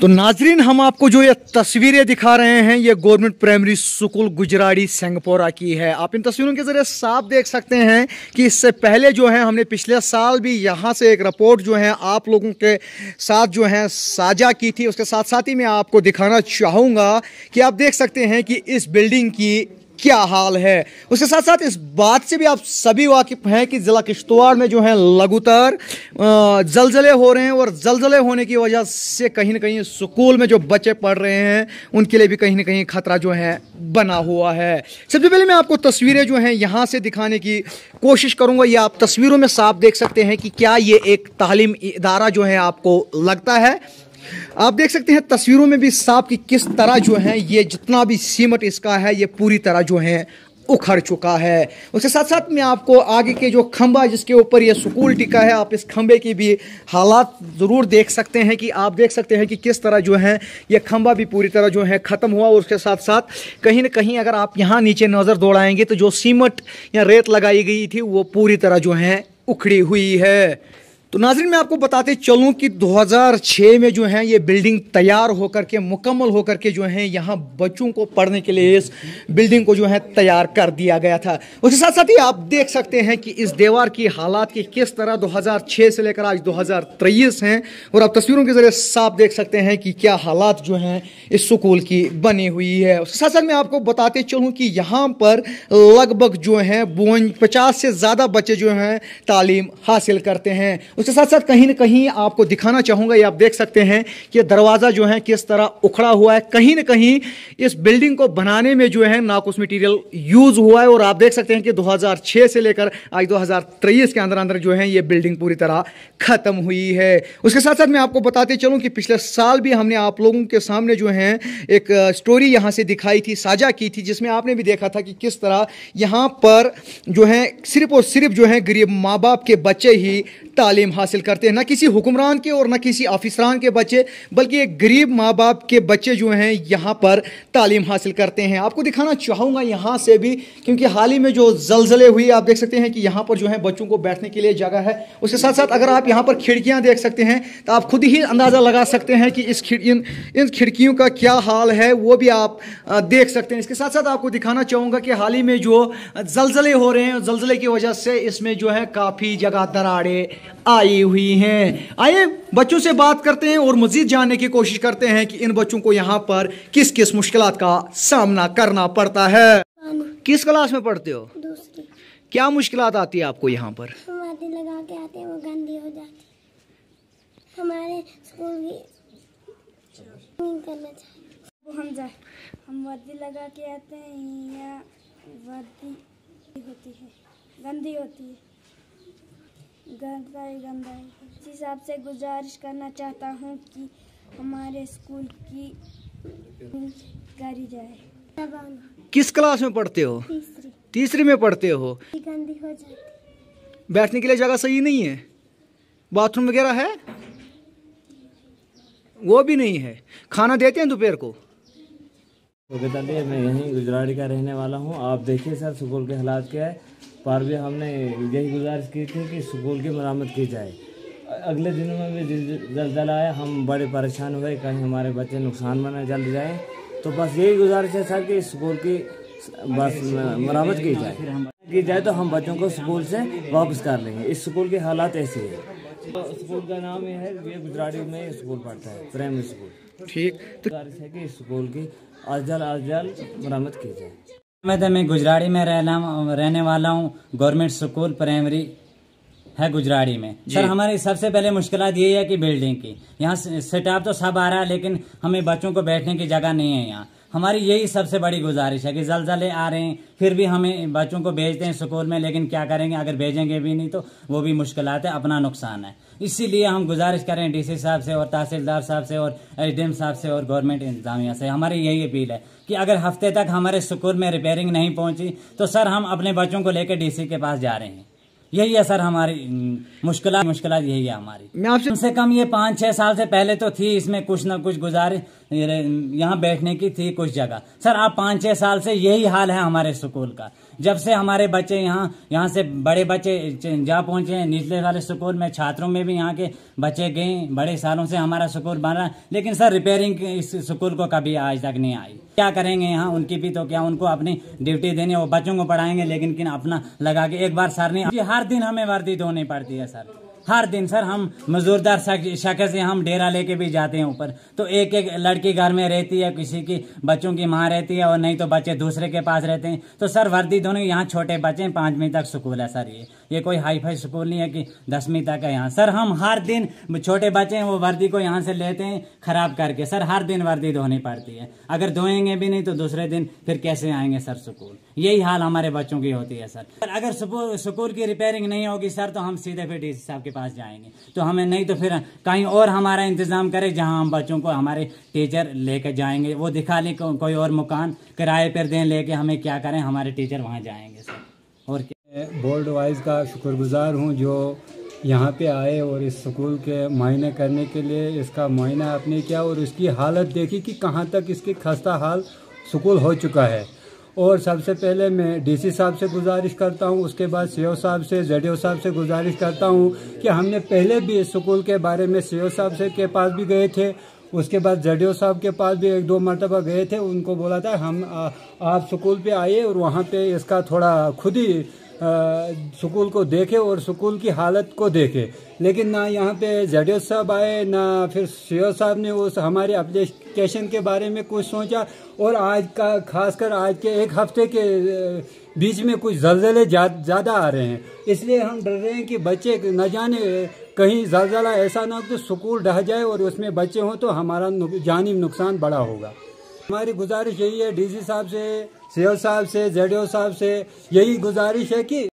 तो नाजरीन हम आपको जो ये तस्वीरें दिखा रहे हैं ये government primary school Gujradi Sengpora की है आप इन तस्वीरों के ज़रिए साफ देख सकते हैं कि इससे पहले जो है हमने पिछले साल भी यहाँ से एक रिपोर्ट जो है आप लोगों के साथ जो है साझा की थी उसके साथ साथ ही मैं आपको दिखाना चाहूँगा कि आप देख सकते हैं कि इस बिल्डिंग की क्या हाल है उसके साथ साथ इस बात से भी आप सभी वाकिफ हैं कि ज़िला किश्तवाड़ में जो है लघुतर जलजले हो रहे हैं और जलजले होने की वजह से कहीं ना कहीं स्कूल में जो बच्चे पढ़ रहे हैं उनके लिए भी कहीं ना कहीं खतरा जो है बना हुआ है सबसे पहले मैं आपको तस्वीरें जो हैं यहाँ से दिखाने की कोशिश करूँगा ये आप तस्वीरों में साफ देख सकते हैं कि क्या ये एक तालीम इदारा जो है आपको लगता है आप देख सकते हैं तस्वीरों में भी सांप की किस तरह जो है ये जितना भी सीमट इसका है ये पूरी तरह जो है उखड़ चुका है उसके साथ साथ में आपको आगे के जो खंबा जिसके ऊपर ये सुकूल टिका है आप इस खंबे की भी हालात ज़रूर देख सकते हैं कि आप देख सकते हैं कि किस तरह जो है ये खंबा भी पूरी तरह जो है ख़त्म हुआ और उसके साथ साथ कहीं ना कहीं अगर आप यहाँ नीचे नज़र दौड़ाएंगे तो जो सीमट या रेत लगाई गई थी वो पूरी तरह जो है उखड़ी हुई है तो नाजरन मैं आपको बताते चलूँ कि 2006 में जो है ये बिल्डिंग तैयार होकर के मुकम्मल होकर के जो है यहाँ बच्चों को पढ़ने के लिए इस बिल्डिंग को जो है तैयार कर दिया गया था उसके साथ साथ ही आप देख सकते हैं कि इस दीवार की हालात की किस तरह 2006 से लेकर आज दो हैं और आप तस्वीरों के ज़रिए साफ देख सकते हैं कि क्या हालात जो हैं इस स्कूल की बनी हुई है उसके साथ साथ मैं आपको बताते चलूँ कि यहाँ पर लगभग जो है पचास से ज़्यादा बच्चे जो हैं तालीम हासिल करते हैं उसके साथ साथ कहीं ना कहीं आपको दिखाना चाहूँगा ये आप देख सकते हैं कि दरवाज़ा जो है किस तरह उखड़ा हुआ है कहीं ना कहीं इस बिल्डिंग को बनाने में जो है नाकुस मटीरियल यूज़ हुआ है और आप देख सकते हैं कि 2006 से लेकर आज 2023 के अंदर अंदर जो है ये बिल्डिंग पूरी तरह ख़त्म हुई है उसके साथ साथ मैं आपको बताते चलूँ कि पिछले साल भी हमने आप लोगों के सामने जो है एक स्टोरी यहाँ से दिखाई थी साझा की थी जिसमें आपने भी देखा था कि किस तरह यहाँ पर जो है सिर्फ और सिर्फ जो है गरीब माँ बाप के बच्चे ही तालीम तालीम हासिल करते हैं ना किसी हुक्मरान के और ना किसी आफिसरान के बच्चे बल्कि एक गरीब माँ बाप के बच्चे जो हैं यहाँ पर तालीम हासिल करते हैं आपको दिखाना चाहूँगा यहाँ से भी क्योंकि हाल ही में जो जलजले हुए आप देख सकते हैं कि यहाँ पर जो है बच्चों को बैठने के लिए जगह है उसके साथ साथ अगर आप यहाँ पर खिड़कियाँ देख सकते हैं तो आप खुद ही अंदाज़ा लगा सकते हैं कि इस इन इन खिड़कियों का क्या हाल है वो भी आप देख सकते हैं इसके साथ साथ आपको दिखाना चाहूँगा कि हाल ही में जो जलजले हो रहे हैं जलजले की वजह से इसमें जो है काफ़ी जगह दराड़े आ आई हुई हैं आइए बच्चों से बात करते हैं और मजीद जानने की कोशिश करते हैं कि इन बच्चों को यहाँ पर किस किस मुश्किल का सामना करना पड़ता है किस क्लास में पढ़ते हो क्या मुश्किल आती है आपको यहाँ पर आते लगा के आते हैं वो गंदी हो जाती हमारे स्कूल हम वर्दी लगा के आते हैं या वर्दी होती है गंदी होती है गंदा ही गंदा है इसी हिसाब से गुजारिश करना चाहता हूँ कि हमारे स्कूल की करी जाए किस क्लास में पढ़ते हो तीसरी तीसरी में पढ़ते हो गंदी हो जाती बैठने के लिए जगह सही नहीं है बाथरूम वगैरह है वो भी नहीं है खाना देते हैं दोपहर को तो बता दिए मैं यहीं गुजराड़ी का रहने वाला हूँ आप देखिए सर सुपौल के हालात क्या है पर भी हमने यही गुजारिश की थी कि स्कूल की मरम्मत की जाए अगले दिनों में भी जलजला आया हम बड़े परेशान हुए कहीं हमारे बच्चे नुकसान में ना जल जाए तो बस यही गुजारिश है सर कि स्कूल की बस मरम्मत की जाए की जाए तो हम बच्चों को स्कूल से वापस कर लेंगे इस स्कूल के हालात ऐसे है तो स्कूल का नाम ये है ये गुजराती में स्कूल पढ़ता है प्राइमरी स्कूल ठीक तो है कि स्कूल की अजल अजल मरम्मत की जाए मैं मैं गुजराड़ी में रहना रहने वाला हूँ गवर्नमेंट स्कूल प्राइमरी है गुजराड़ी में सर हमारी सबसे पहले मुश्किल ये है कि बिल्डिंग की यहाँ सेटअप तो सब आ रहा है लेकिन हमें बच्चों को बैठने की जगह नहीं है यहाँ हमारी यही सबसे बड़ी गुजारिश है कि जलजले आ रहे हैं फिर भी हमें बच्चों को भेजते हैं स्कूल में लेकिन क्या करेंगे अगर भेजेंगे भी नहीं तो वो भी मुश्किल है अपना नुकसान है इसीलिए हम गुजारिश करें डीसी साहब से और तहसीलदार साहब से और एच साहब से और गवर्नमेंट इंतजामिया से हमारी यही अपील है कि अगर हफ्ते तक हमारे स्कूल में रिपेयरिंग नहीं पहुंची तो सर हम अपने बच्चों को लेकर सी के पास जा रहे हैं यही है सर हमारी मुश्किल मुश्किल यही है हमारी मैं आपसे कम से कम ये पाँच छह साल से पहले तो थी इसमें कुछ ना कुछ गुजारे यहाँ बैठने की थी कुछ जगह सर आप पाँच छह साल से यही हाल है हमारे स्कूल का जब से हमारे बच्चे यहाँ यहाँ से बड़े बच्चे जा पहुँचे हैं निचले वाले स्कूल में छात्रों में भी यहाँ के बच्चे गए बड़े सालों से हमारा स्कूल बन रहा है लेकिन सर रिपेयरिंग इस स्कूल को कभी आज तक नहीं आई क्या करेंगे यहाँ उनकी भी तो क्या उनको अपनी ड्यूटी देनी वो बच्चों को पढ़ाएंगे लेकिन अपना लगा के एक बार सर नहीं हर दिन हमें वर्दी धोनी पड़ती है सर हर दिन सर हम मजदूरदार शक से हम डेरा लेके भी जाते हैं ऊपर तो एक एक लड़की घर में रहती है किसी की बच्चों की माँ रहती है और नहीं तो बच्चे दूसरे के पास रहते हैं तो सर वर्दी दोनों यहाँ छोटे बच्चे हैं पाँचवीं तक स्कूल है सर ये ये कोई हाई फाई स्कूल नहीं है कि दसवीं तक है यहाँ सर हम हर दिन छोटे बच्चे हैं वो वर्दी को यहाँ से लेते हैं ख़राब करके सर हर दिन वर्दी धोनी पड़ती है अगर धोएंगे भी नहीं तो दूसरे दिन फिर कैसे आएंगे सर स्कूल यही हाल हमारे बच्चों की होती है सर अगर स्कूल की रिपेयरिंग नहीं होगी सर तो हम सीधे फिर डी साहब के पास पास जाएंगे तो हमें नहीं तो फिर कहीं और हमारा इंतज़ाम करें जहाँ हम बच्चों को हमारे टीचर लेकर जाएंगे वो दिखा लें को, कोई और मकान किराए पर दें लेके हमें क्या करें हमारे टीचर वहाँ जाएंगे सर और बोल्ड वाइज का शुक्रगुजार हूँ जो यहाँ पे आए और इस स्कूल के मायने करने के लिए इसका मायना आपने किया और इसकी हालत देखी कि कहाँ तक इसकी खस्ता हाल स्कूल हो चुका है और सबसे पहले मैं डीसी साहब से गुजारिश करता हूं उसके बाद सीओ साहब से जेडीओ साहब से गुजारिश करता हूं कि हमने पहले भी इस स्कूल के बारे में सीओ साहब से के पास भी गए थे उसके बाद जडियो साहब के पास भी एक दो मरतबा गए थे उनको बोला था हम आ, आप स्कूल पे आइए और वहाँ पे इसका थोड़ा खुद ही स्कूल को देखे और स्कूल की हालत को देखे लेकिन ना यहाँ पे जेड साहब आए ना फिर सी साहब ने उस हमारे एप्लीकेशन के बारे में कुछ सोचा और आज का खासकर आज के एक हफ्ते के बीच में कुछ जलजले ज़्यादा आ रहे हैं इसलिए हम डर रहे हैं कि बच्चे न जाने कहीं जलजला ऐसा ना हो तो स्कूल ढह जाए और उसमें बच्चे हों तो हमारा जानी नुकसान बड़ा होगा हमारी गुजारिश यही है डीसी साहब से सी साहब से जेडीओ साहब से यही गुजारिश है कि